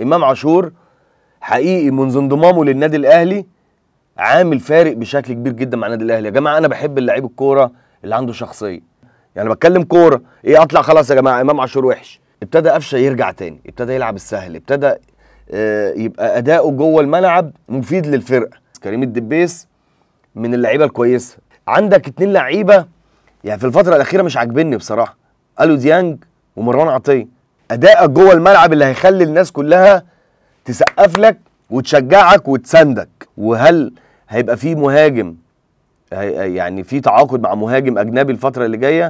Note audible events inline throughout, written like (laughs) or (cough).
امام عاشور حقيقي منذ انضمامه للنادي الاهلي عامل فارق بشكل كبير جدا مع النادي الاهلي يا جماعه انا بحب اللعيب الكوره اللي عنده شخصيه يعني بتكلم كوره ايه اطلع خلاص يا جماعه امام عاشور وحش ابتدى قفشه يرجع تاني ابتدى يلعب السهل ابتدى آه، يبقى اداؤه جوه الملعب مفيد للفرقه كريم الدبيس من اللعيبه الكويسه عندك اتنين لعيبه يعني في الفتره الاخيره مش عاجبني بصراحه الو ديانج ومروان عطيه ادائك جوه الملعب اللي هيخلي الناس كلها تسقف لك وتشجعك وتساندك وهل هيبقى في مهاجم يعني في تعاقد مع مهاجم اجنبي الفتره اللي جايه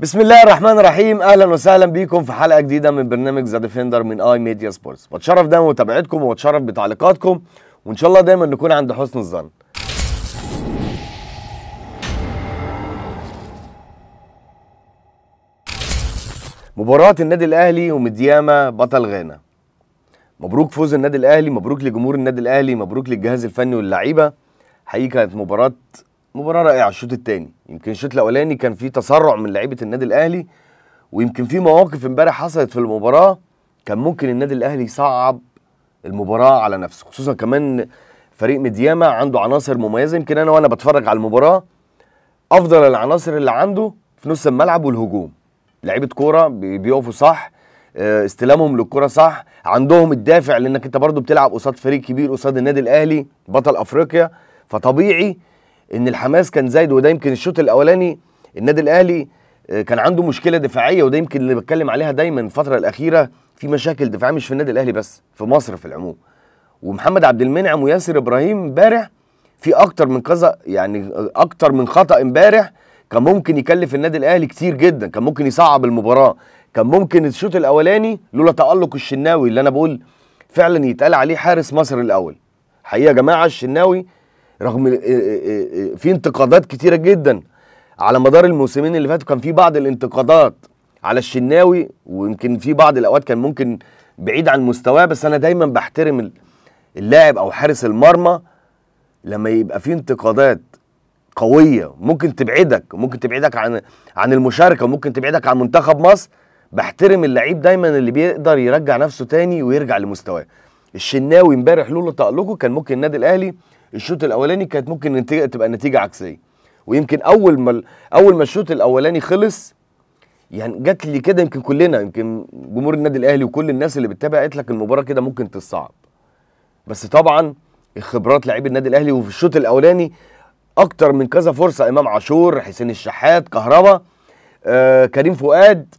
بسم الله الرحمن الرحيم اهلا وسهلا بيكم في حلقه جديده من برنامج ذا ديفندر من اي ميديا سبورتس بتشرف دايما بمتابعتكم وبتشرف بتعليقاتكم وان شاء الله دايما نكون عند حسن الظن مباراة النادي الأهلي ومدياما بطل غانا مبروك فوز النادي الأهلي مبروك لجمهور النادي الأهلي مبروك للجهاز الفني واللعيبة حقيقي كانت مباراة مباراة رائعة الشوط الثاني يمكن الشوط الأولاني كان فيه تسرع من لعيبة النادي الأهلي ويمكن في مواقف امبارح حصلت في المباراة كان ممكن النادي الأهلي يصعب المباراة على نفسه خصوصا كمان فريق مدياما عنده عناصر مميزة يمكن أنا وأنا بتفرج على المباراة أفضل العناصر اللي عنده في نص الملعب والهجوم لعيبه كوره بيقفوا صح آه، استلامهم للكره صح عندهم الدافع لانك انت برضو بتلعب قصاد فريق كبير قصاد النادي الاهلي بطل افريقيا فطبيعي ان الحماس كان زايد وده يمكن الشوط الاولاني النادي الاهلي آه، كان عنده مشكله دفاعيه وده يمكن اللي بتكلم عليها دايما الفتره الاخيره في مشاكل دفاعيه مش في النادي الاهلي بس في مصر في العموم ومحمد عبد المنعم وياسر ابراهيم امبارح في اكتر من كذا يعني اكتر من خطا امبارح كان ممكن يكلف النادي الاهلي كتير جدا كان ممكن يصعب المباراه كان ممكن الشوط الاولاني لولا تالق الشناوي اللي انا بقول فعلا يتقال عليه حارس مصر الاول حقيقه يا جماعه الشناوي رغم آه، آه، آه، في انتقادات كتيره جدا على مدار الموسمين اللي فاتوا كان في بعض الانتقادات على الشناوي ويمكن في بعض الاوقات كان ممكن بعيد عن مستواه بس انا دايما بحترم اللاعب او حارس المرمى لما يبقى في انتقادات قويه ممكن تبعدك ممكن تبعدك عن عن المشاركه ممكن تبعدك عن منتخب مصر بحترم اللعيب دايما اللي بيقدر يرجع نفسه تاني ويرجع لمستواه الشناوي امبارح لولا تألقه كان ممكن النادي الاهلي الشوط الاولاني كانت ممكن النتيجه تبقى نتيجة عكسيه ويمكن اول ما اول ما الشوط الاولاني خلص يعني جات لي كده يمكن كلنا يمكن جمهور النادي الاهلي وكل الناس اللي بتتابع قالت لك المباراه كده ممكن تصعب بس طبعا خبرات لعيب النادي الاهلي وفي الشوط الاولاني اكتر من كذا فرصه امام عاشور حسين الشحات كهربا آه كريم فؤاد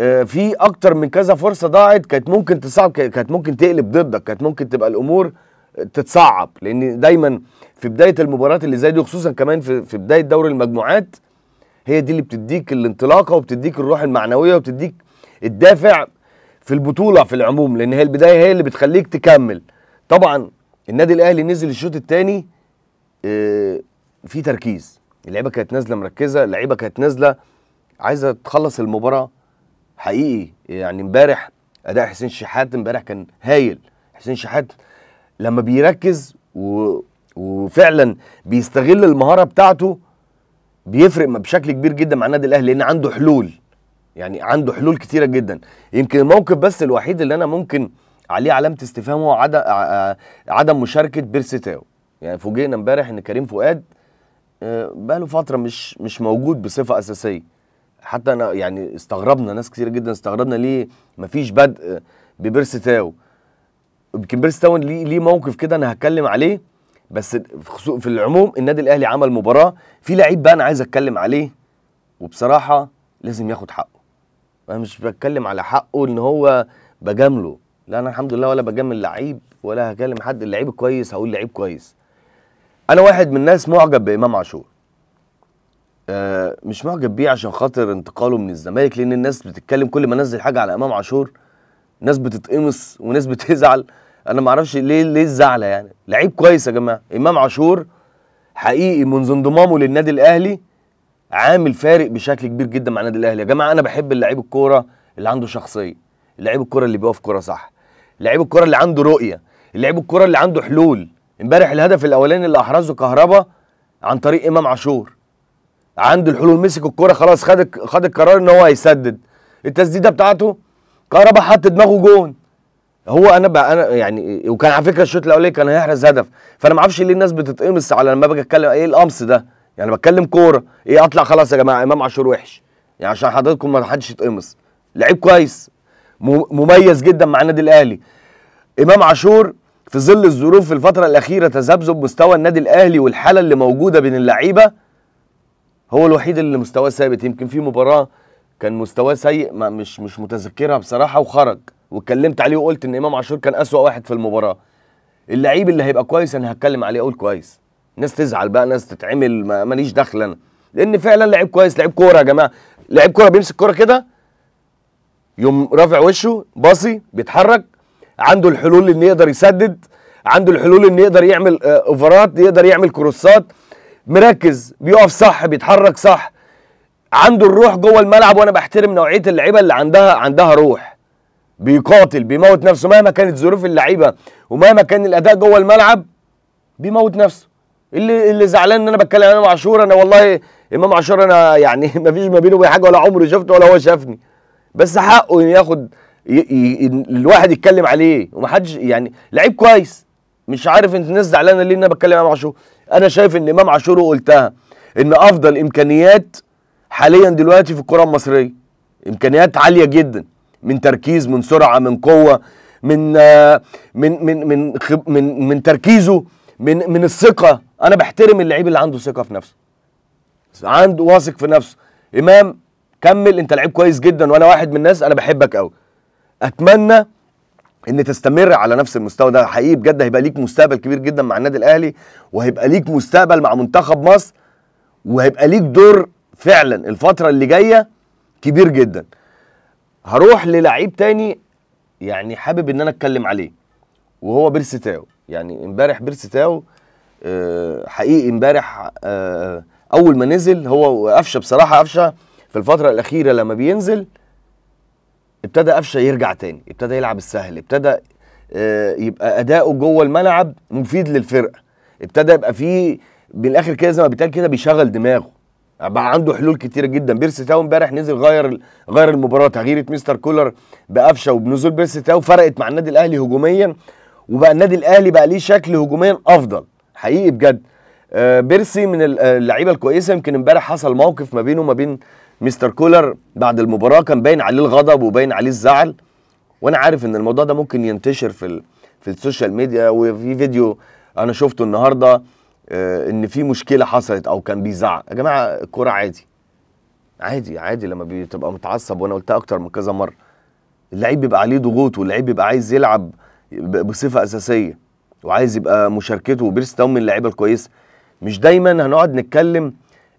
آه في اكتر من كذا فرصه ضاعت كانت ممكن تصعب كانت ممكن تقلب ضدك كانت ممكن تبقى الامور تتصعب لان دايما في بدايه المباريات اللي زي دي خصوصا كمان في, في بدايه دوري المجموعات هي دي اللي بتديك الانطلاقه وبتديك الروح المعنويه وبتديك الدافع في البطوله في العموم لان هي البدايه هي اللي بتخليك تكمل طبعا النادي الاهلي نزل الشوط الثاني اه في تركيز اللعيبه كانت نازله مركزه اللعيبه كانت نازله عايزه تخلص المباراه حقيقي يعني امبارح اداء حسين شحات امبارح كان هايل حسين شحات لما بيركز و... وفعلا بيستغل المهاره بتاعته بيفرق بشكل كبير جدا مع النادي الاهلي لان عنده حلول يعني عنده حلول كتيره جدا يمكن الموقف بس الوحيد اللي انا ممكن عليه علامه استفهام هو عدم عدم مشاركه بيرسيتاو يعني فوجئنا امبارح ان كريم فؤاد بقاله فتره مش مش موجود بصفه اساسيه حتى انا يعني استغربنا ناس كتير جدا استغربنا ليه مفيش بدء ببيرس تاو يمكن بيرس تاو ليه ليه موقف كده انا هتكلم عليه بس في العموم النادي الاهلي عمل مباراه في لعيب بقى انا عايز اتكلم عليه وبصراحه لازم ياخد حقه انا مش بتكلم على حقه ان هو بجامله لا انا الحمد لله ولا بجامل لعيب ولا هكلم حد اللعيب كويس هقول لعيب كويس انا واحد من الناس معجب بامام عاشور آه، مش معجب بيه عشان خاطر انتقاله من الزمالك لان الناس بتتكلم كل ما انزل حاجه على امام عاشور ناس بتتقمص وناس بتزعل انا ما اعرفش ليه ليه الزعله يعني لعيب كويس يا جماعه امام عاشور حقيقي منذ انضمامه للنادي الاهلي عامل فارق بشكل كبير جدا مع النادي الاهلي يا جماعه انا بحب اللعيب الكوره اللي عنده شخصيه اللعيب الكوره اللي بيقف كوره صح لعيب الكوره اللي عنده رؤيه لعيب الكوره اللي عنده حلول امبارح الهدف الاولاني اللي احرزه كهربا عن طريق امام عاشور عنده الحلول مسك الكره خلاص خد خد القرار ان هو هيسدد التسديده بتاعته كهربا حط دماغه جون هو انا بقى انا يعني وكان على فكره الشوط الاولاني كان هيحرز هدف فانا ما اعرفش ليه الناس بتتقمص على لما باجي اتكلم ايه القمص ده يعني بتكلم كوره ايه اطلع خلاص يا جماعه امام عاشور وحش يعني عشان حضراتكم ما حدش يتقمص لعيب كويس مميز جدا مع النادي الاهلي امام عاشور في ظل الظروف في الفترة الأخيرة تذبذب مستوى النادي الأهلي والحالة اللي موجودة بين اللعيبة هو الوحيد اللي مستواه ثابت يمكن في مباراة كان مستواه سيء ما مش مش متذكرها بصراحة وخرج واتكلمت عليه وقلت إن إمام عاشور كان أسوأ واحد في المباراة اللعيب اللي هيبقى كويس أنا هتكلم عليه أقول كويس ناس تزعل بقى ناس تتعمل ماليش دخل أنا لأن فعلا لعيب كويس لعيب كورة يا جماعة لعيب كورة بيمسك كورة كده يوم رافع وشه باصي بيتحرك عنده الحلول اللي يقدر يسدد عنده الحلول اللي يقدر يعمل آه، اوفرات يقدر يعمل كروسات مركز بيقف صح بيتحرك صح عنده الروح جوه الملعب وانا بحترم نوعيه اللعيبه اللي عندها عندها روح بيقاتل بيموت نفسه مهما كانت ظروف اللعيبه ومهما كان الاداء جوه الملعب بيموت نفسه اللي اللي زعلان ان انا بتكلم عن امام عاشور انا والله امام عاشور انا يعني (laughs) ما فيش ما بينه حاجه ولا عمري شفته ولا هو شافني بس حقه انه ياخد ي... ي... الواحد يتكلم عليه ومحدش يعني لعيب كويس مش عارف انت الناس زعلانه ليه ان انا بتكلم امام عاشور انا شايف ان امام عاشور وقلتها ان افضل امكانيات حاليا دلوقتي في الكره المصريه امكانيات عاليه جدا من تركيز من سرعه من قوه من من من من من, من تركيزه من من الثقه انا بحترم اللعيب اللي عنده ثقه في نفسه عنده واثق في نفسه امام كمل انت لعيب كويس جدا وانا واحد من الناس انا بحبك قوي اتمنى ان تستمر على نفس المستوى ده حقيقي بجد هيبقى ليك مستقبل كبير جدا مع النادي الاهلي وهيبقى ليك مستقبل مع منتخب مصر وهيبقى ليك دور فعلا الفتره اللي جايه كبير جدا هروح للعيب تاني يعني حابب ان انا اتكلم عليه وهو بيرسي تاو يعني امبارح بيرسي تاو أه حقيقي امبارح أه اول ما نزل هو قفشه بصراحه قفشه في الفتره الاخيره لما بينزل ابتدى قفشه يرجع تاني ابتدى يلعب السهل ابتدى آه، يبقى اداؤه جوه الملعب مفيد للفرقه ابتدى يبقى فيه بالاخر كده زي ما بيتقال كده بيشغل دماغه بقى عنده حلول كتيره جدا بيرسي تاو امبارح نزل غير غير المباراه تغييره مستر كولر بقفشه وبنزول بيرسي تاو فرقت مع النادي الاهلي هجوميا وبقى النادي الاهلي بقى ليه شكل هجوميا افضل حقيقي بجد آه، بيرسي من اللعيبه الكويسه يمكن امبارح حصل موقف ما بينه وما بين مستر كولر بعد المباراه كان باين عليه الغضب وباين عليه الزعل وانا عارف ان الموضوع ده ممكن ينتشر في في السوشيال ميديا وفي فيديو انا شفته النهارده آه، ان في مشكله حصلت او كان بيزعق يا جماعه الكوره عادي عادي عادي لما بتبقى متعصب وانا قلتها اكتر من كذا مره اللعيب بيبقى عليه ضغوط واللعيب بيبقى عايز يلعب بصفه اساسيه وعايز يبقى مشاركته وبيرستون من اللعيبه الكويسه مش دايما هنقعد نتكلم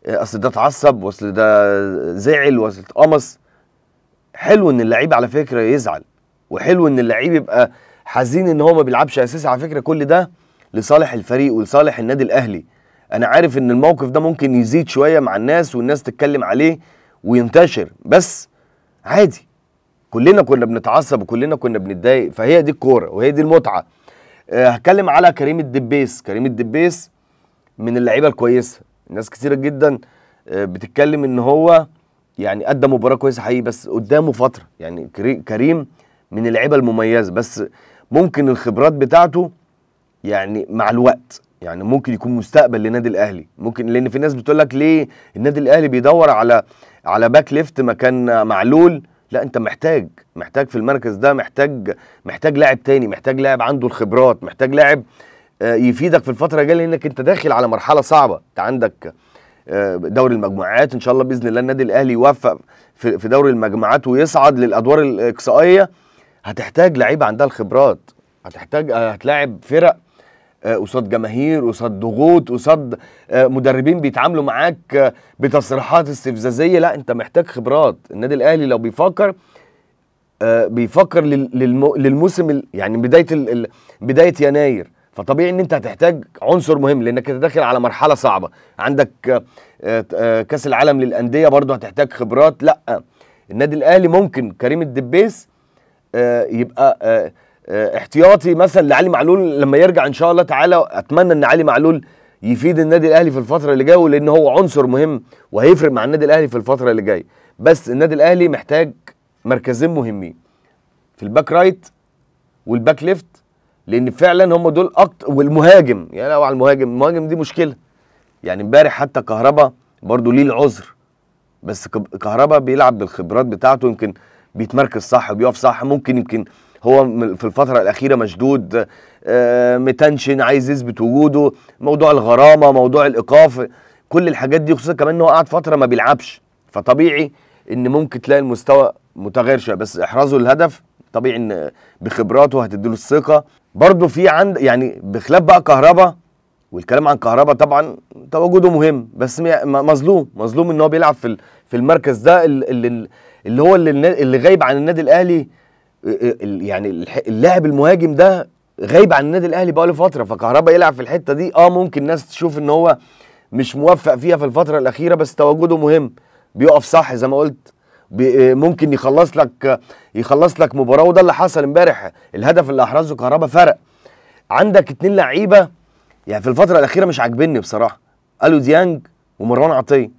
اصل ده اتعصب واصل ده زعل واصل اتقمص حلو ان اللعيب على فكره يزعل وحلو ان اللعيب يبقى حزين ان هو ما بيلعبش اساسي على فكره كل ده لصالح الفريق ولصالح النادي الاهلي انا عارف ان الموقف ده ممكن يزيد شويه مع الناس والناس تتكلم عليه وينتشر بس عادي كلنا كنا بنتعصب وكلنا كنا بنتضايق فهي دي الكوره وهي دي المتعه أه، هتكلم على كريم الدبيس كريم الدبيس من اللعيبه الكويسه ناس كثيره جدا آه، بتتكلم ان هو يعني ادى مباراه كويسه حقيقي بس قدامه فتره يعني كريم من اللعيبه المميزه بس ممكن الخبرات بتاعته يعني مع الوقت يعني ممكن يكون مستقبل للنادي الاهلي ممكن لان في ناس بتقول لك ليه النادي الاهلي بيدور على على باك ليفت مكان معلول لا انت محتاج محتاج في المركز ده محتاج محتاج لاعب تاني محتاج لاعب عنده الخبرات محتاج لاعب آه، يفيدك في الفتره الجايه لانك انت داخل على مرحله صعبه انت عندك آه، دوري المجموعات ان شاء الله باذن الله النادي الاهلي يوفق في دوري المجموعات ويصعد للادوار الاقصائيه هتحتاج لعيبه عندها الخبرات هتحتاج هتلاعب فرق آه، قصاد جماهير قصاد ضغوط قصاد مدربين بيتعاملوا معاك بتصريحات استفزازيه لا انت محتاج خبرات النادي الاهلي لو بيفكر بيفكر للموسم يعني بدايه بدايه يناير فطبيعي ان انت هتحتاج عنصر مهم لانك انت داخل على مرحله صعبه عندك آه، آه، كاس العالم للانديه برضه هتحتاج خبرات لا النادي الاهلي ممكن كريم الدبيس آه، يبقى احتياطي مثلا لعلي معلول لما يرجع ان شاء الله تعالى اتمنى ان علي معلول يفيد النادي الاهلي في الفتره اللي جايه لان هو عنصر مهم وهيفرق مع النادي الاهلي في الفتره اللي جايه بس النادي الاهلي محتاج مركزين مهمين في الباك رايت والباك ليفت لان فعلا هم دول اكتر والمهاجم يعني لو على المهاجم المهاجم دي مشكله يعني امبارح حتى كهربا برضو ليه العذر بس كهربا بيلعب بالخبرات بتاعته يمكن بيتمركز صح بيقف صح ممكن يمكن هو في الفترة الأخيرة مشدود آه، متنشن عايز يثبت وجوده موضوع الغرامة موضوع الإيقاف كل الحاجات دي خصوصا كمان إن هو قعد فترة ما بيلعبش فطبيعي إن ممكن تلاقي المستوى متغير شوية بس إحرازه الهدف طبيعي ان بخبراته هتديله الثقه برضه في عند يعني بخلاف بقى كهربا والكلام عن كهربا طبعا تواجده مهم بس مظلوم مظلوم ان هو بيلعب في في المركز ده اللي اللي هو اللي اللي غايب عن النادي الاهلي آه، آه، يعني اللاعب المهاجم ده غايب عن النادي الاهلي بقاله فتره فكهربا يلعب في الحته دي اه ممكن ناس تشوف ان هو مش موفق فيها في الفتره الاخيره بس تواجده مهم بيقف صح زي ما قلت آه، ممكن يخلص لك يخلص لك مباراه وده اللي حصل امبارح الهدف اللي احرزه كهربا فرق عندك اتنين لعيبه يعني في الفتره الاخيره مش عاجبني بصراحه الو ديانج ومروان عطيه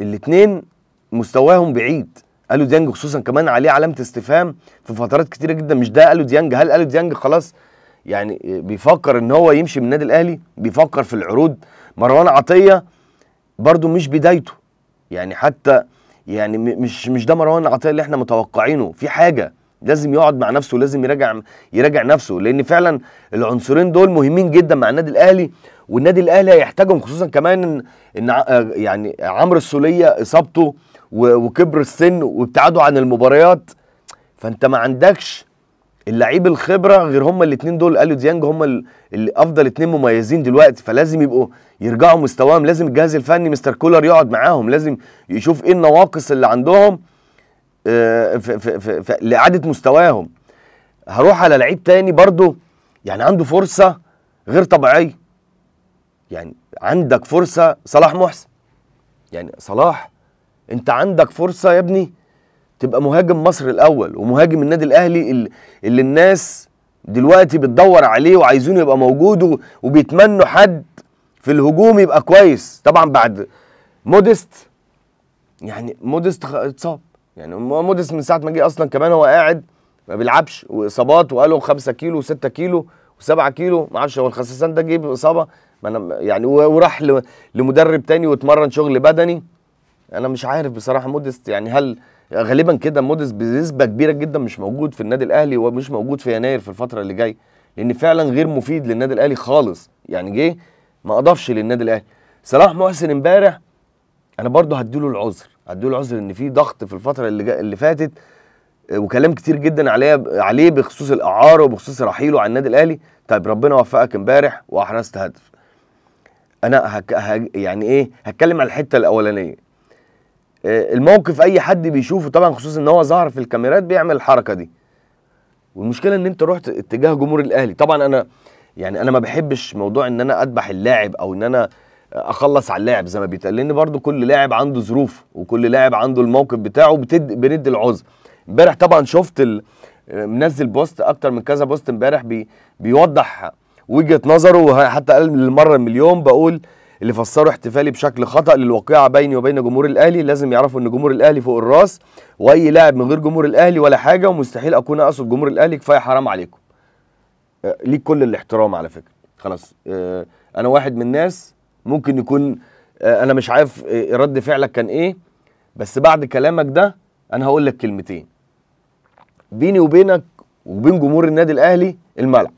الاتنين مستواهم بعيد الو ديانج خصوصا كمان عليه علامه استفهام في فترات كتيره جدا مش ده الو ديانج هل الو ديانج خلاص يعني بيفكر ان هو يمشي من النادي الاهلي بيفكر في العروض مروان عطيه برده مش بدايته يعني حتى يعني مش مش ده مروان عطيه اللي احنا متوقعينه في حاجه لازم يقعد مع نفسه لازم يراجع يراجع نفسه لان فعلا العنصرين دول مهمين جدا مع النادي الاهلي والنادي الاهلي هيحتاجهم خصوصا كمان ان, إن آه، يعني عمرو السوليه اصابته وكبر السن وابتعاده عن المباريات فانت ما عندكش اللعيب الخبره غير هما الاثنين دول اليو ديانج هما افضل اثنين مميزين دلوقتي فلازم يبقوا يرجعوا مستواهم لازم الجهاز الفني مستر كولر يقعد معاهم لازم يشوف ايه النواقص اللي عندهم في في في لاعاده مستواهم هروح على لعيب تاني برضه يعني عنده فرصه غير طبيعيه يعني عندك فرصه صلاح محسن يعني صلاح انت عندك فرصه يا ابني تبقى مهاجم مصر الاول ومهاجم النادي الاهلي اللي اللي الناس دلوقتي بتدور عليه وعايزينه يبقى موجود وبيتمنوا حد في الهجوم يبقى كويس طبعا بعد مودست يعني مودست اتصاب يعني مودست من ساعه ما جه اصلا كمان هو قاعد ما بيلعبش واصابات وقالوا 5 كيلو و6 كيلو و7 كيلو ما اعرفش هو الخسسان ده جه باصابه ما انا يعني وراح لمدرب تاني واتمرن شغل بدني انا مش عارف بصراحه موديست يعني هل غالبا كده موديست بنسبه كبيره جدا مش موجود في النادي الاهلي ومش موجود في يناير في الفتره اللي جايه لان فعلا غير مفيد للنادي الاهلي خالص يعني جه ما اضافش للنادي الاهلي صلاح محسن امبارح انا برضه هديله العذر هديله العذر ان في ضغط في الفتره اللي جا اللي فاتت آه، وكلام كتير جدا عليه عليه بخصوص الاعاره وبخصوص رحيله عن النادي الاهلي طيب ربنا وفقك امبارح واحرزت هدف انا هك... هج... يعني ايه هتكلم على الحته الاولانيه آه، الموقف اي حد بيشوفه طبعا خصوصا ان هو ظهر في الكاميرات بيعمل الحركه دي والمشكله ان انت رحت اتجاه جمهور الاهلي طبعا انا يعني انا ما بحبش موضوع ان انا اذبح اللاعب او ان انا اخلص على اللاعب زي ما بيتقال لان برضو كل لاعب عنده ظروف وكل لاعب عنده الموقف بتاعه بتد بند العذر امبارح طبعا شفت ال... منزل بوست اكتر من كذا بوست امبارح بي... بيوضح وجهه نظره وحتى قال للمره المليون بقول اللي فسروا احتفالي بشكل خطا للواقعه بيني وبين جمهور الاهلي لازم يعرفوا ان جمهور الاهلي فوق الراس واي لاعب من غير جمهور الاهلي ولا حاجه ومستحيل اكون اقصد جمهور الاهلي كفايه حرام عليكم آه، ليك كل الاحترام على فكره خلاص آه، انا واحد من الناس ممكن يكون آه، انا مش عارف رد فعلك كان ايه بس بعد كلامك ده انا هقول لك كلمتين بيني وبينك وبين جمهور النادي الاهلي الملعب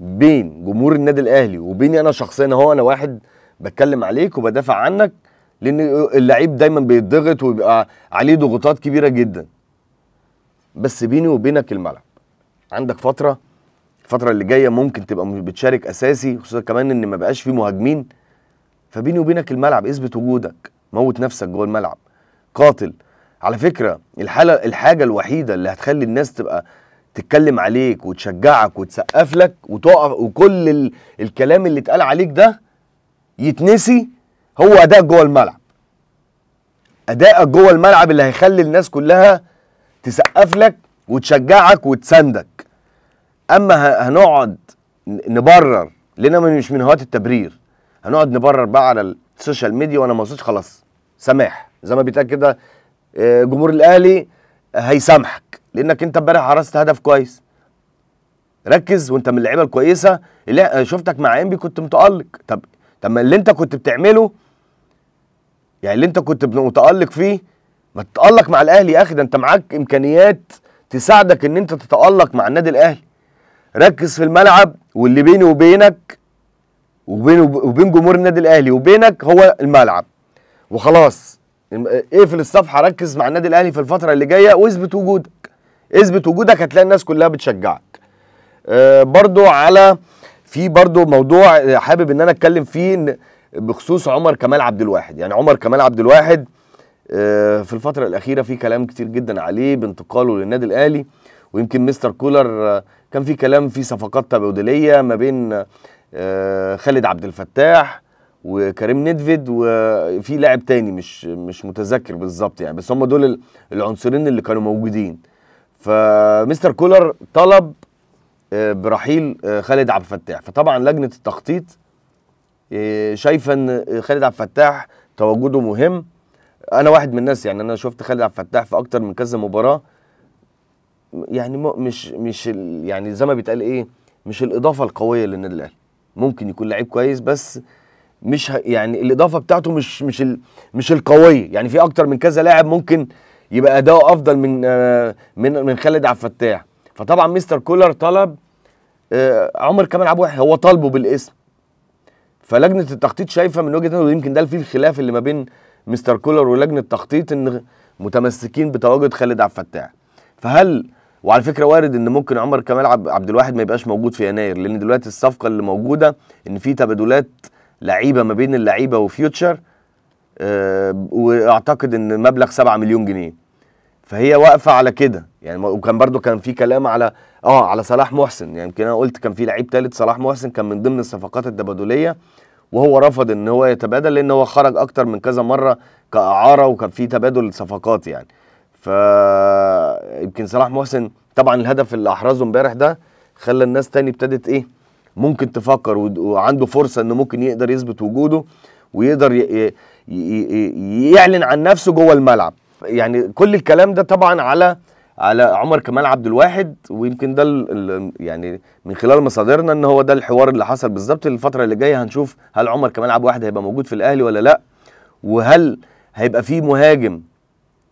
بين جمهور النادي الاهلي وبيني انا شخصيا هو انا واحد بتكلم عليك وبدافع عنك لان اللعيب دايما بيتضغط ويبقى عليه ضغوطات كبيره جدا بس بيني وبينك الملعب عندك فتره الفتره اللي جايه ممكن تبقى بتشارك اساسي خصوصا كمان ان ما بقاش فيه مهاجمين فبيني وبينك الملعب اثبت وجودك موت نفسك جوه الملعب قاتل على فكره الحاله الحاجه الوحيده اللي هتخلي الناس تبقى تتكلم عليك وتشجعك وتسقف لك وتقف وكل ال... الكلام اللي اتقال عليك ده يتنسي هو ادائك جوه الملعب ادائك جوه الملعب اللي هيخلي الناس كلها تسقف لك وتشجعك وتساندك اما هنقعد نبرر لنا مش من هواة التبرير هنقعد نبرر بقى على السوشيال ميديا وانا ما خلاص سماح زي ما بيتقال كده آه، جمهور الاهلي هيسامحك لانك انت امبارح حرزت هدف كويس ركز وانت من اللعيبه الكويسه اللي شفتك مع انبي كنت متالق طب طب ما اللي انت كنت بتعمله يعني اللي انت كنت متالق فيه ما تتالق مع الاهلي يا اخي ده انت معاك امكانيات تساعدك ان انت تتالق مع النادي الاهلي ركز في الملعب واللي بيني وبينك وبين وبين جمهور النادي الاهلي وبينك هو الملعب وخلاص اقفل الصفحه ركز مع النادي الاهلي في الفتره اللي جايه واثبت وجودك اثبت وجودك هتلاقي الناس كلها بتشجعك آه، برضو على في برضو موضوع حابب ان انا اتكلم فيه بخصوص عمر كمال عبد الواحد يعني عمر كمال عبد الواحد آه، في الفتره الاخيره في كلام كتير جدا عليه بانتقاله للنادي الاهلي ويمكن مستر كولر آه، كان في كلام في صفقات تبادليه ما بين خالد عبد الفتاح وكريم ندفيد وفي لاعب تاني مش مش متذكر بالظبط يعني بس هم دول العنصرين اللي كانوا موجودين فمستر كولر طلب آه، برحيل آه، خالد عبد الفتاح فطبعا لجنه التخطيط آه، شايفه ان خالد عبد الفتاح تواجده مهم انا واحد من الناس يعني انا شفت خالد عبد الفتاح في اكتر من كذا مباراه يعني مش مش يعني زي ما بيتقال ايه مش الاضافه القويه للنادي الاهلي ممكن يكون لعيب كويس بس مش يعني الاضافه بتاعته مش مش مش القويه يعني في اكتر من كذا لاعب ممكن يبقى اداؤه افضل من آه، من من خالد عبد الفتاح فطبعا مستر كولر طلب آه، عمر كمال عبد الواحد هو طالبه بالاسم فلجنه التخطيط شايفه من وجهه نظري ويمكن ده فيه الخلاف اللي ما بين مستر كولر ولجنه التخطيط ان متمسكين بتواجد خالد عبد الفتاح فهل وعلى فكره وارد ان ممكن عمر كمال عبد الواحد ما يبقاش موجود في يناير لان دلوقتي الصفقه اللي موجوده ان في تبادلات لعيبه ما بين اللعيبه وفيوتشر أه واعتقد ان مبلغ 7 مليون جنيه فهي واقفه على كده يعني وكان برده كان في كلام على اه على صلاح محسن يعني يمكن انا قلت كان في لعيب ثالث صلاح محسن كان من ضمن الصفقات التبادليه وهو رفض ان هو يتبادل لان هو خرج اكتر من كذا مره كاعاره وكان في تبادل صفقات يعني ف يمكن صلاح محسن طبعا الهدف اللي احرزه امبارح ده خلى الناس تاني ابتدت ايه ممكن تفكر وعنده فرصه انه ممكن يقدر يثبت وجوده ويقدر ي... ي... ي... يعلن عن نفسه جوه الملعب يعني كل الكلام ده طبعا على على عمر كمال عبد الواحد ويمكن ده يعني من خلال مصادرنا ان هو ده الحوار اللي حصل بالظبط الفتره اللي جايه هنشوف هل عمر كمال عبد الواحد هيبقى موجود في الاهلي ولا لا وهل هيبقى في مهاجم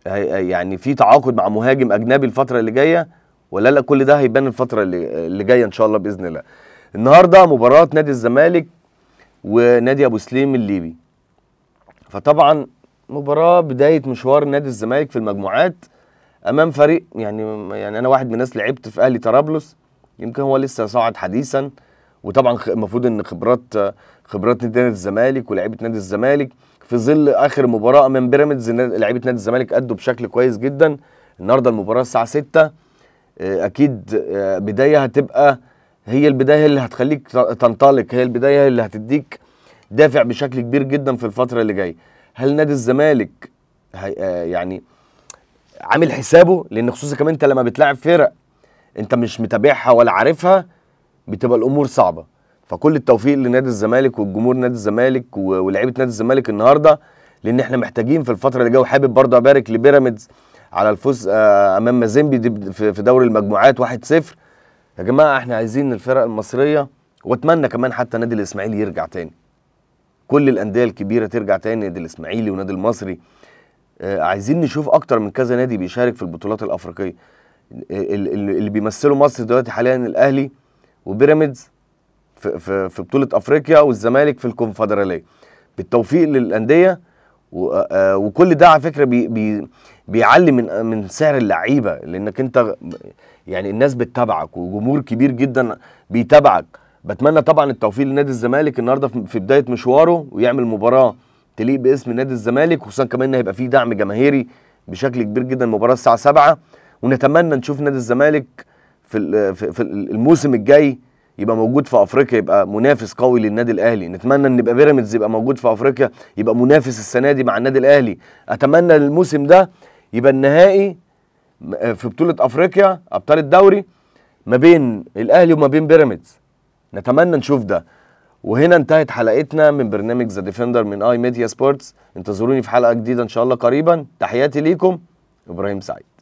يعني في تعاقد مع مهاجم اجنبي الفتره اللي جايه ولا لا كل ده هيبان الفتره اللي, اللي جايه ان شاء الله باذن الله النهارده مباراه نادي الزمالك ونادي ابو سليم الليبي فطبعا مباراه بدايه مشوار نادي الزمالك في المجموعات امام فريق يعني يعني انا واحد من الناس لعبت في اهلي طرابلس يمكن هو لسه صاعد حديثا وطبعا المفروض ان خبرات خبرات نادي الزمالك ولاعيبه نادي الزمالك في ظل اخر مباراه امام بيراميدز لعيبه نادي الزمالك ادوا بشكل كويس جدا النهارده المباراه الساعه 6 آه، اكيد آه، بدايه هتبقى هي البدايه اللي هتخليك تنطلق هي البدايه اللي هتديك دافع بشكل كبير جدا في الفتره اللي جايه هل نادي الزمالك آه، يعني عامل حسابه لان خصوصا كمان انت لما بتلاعب فرق انت مش متابعها ولا عارفها بتبقى الامور صعبه فكل التوفيق لنادي الزمالك والجمهور نادي الزمالك ولعيبه نادي الزمالك النهارده لان احنا محتاجين في الفتره اللي جايه وحابب برضه ابارك لبيراميدز على الفوز آه، امام مازيمبي في دوري المجموعات 1-0 يا جماعه احنا عايزين الفرق المصريه واتمنى كمان حتى نادي الاسماعيلي يرجع تاني كل الانديه الكبيره ترجع تاني نادي الاسماعيلي ونادي المصري آه عايزين نشوف اكتر من كذا نادي بيشارك في البطولات الافريقيه آه، اللي بيمثلوا مصر دلوقتي حاليا الاهلي وبيراميدز في, في, في بطوله افريقيا والزمالك في الكونفدراليه بالتوفيق للانديه آه، وكل ده على فكره بي بي بيعلي من من سعر اللعيبه لانك انت يعني الناس بتتابعك وجمهور كبير جدا بيتابعك بتمنى طبعا التوفيق لنادي الزمالك النهارده في بدايه مشواره ويعمل مباراه تليق باسم نادي الزمالك خصوصا كمان هيبقى فيه دعم جماهيري بشكل كبير جدا المباراه الساعه 7 ونتمنى نشوف نادي الزمالك في في الموسم الجاي يبقى موجود في افريقيا يبقى منافس قوي للنادي الاهلي نتمنى ان يبقى بيراميدز يبقى موجود في افريقيا يبقى منافس السنه دي مع النادي الاهلي اتمنى الموسم ده يبقى النهائي في بطوله افريقيا ابطال الدوري ما بين الاهلي وما بين بيراميدز نتمنى نشوف ده وهنا انتهت حلقتنا من برنامج ذا ديفندر من اي ميديا سبورتس انتظروني في حلقه جديده ان شاء الله قريبا تحياتي ليكم ابراهيم سعيد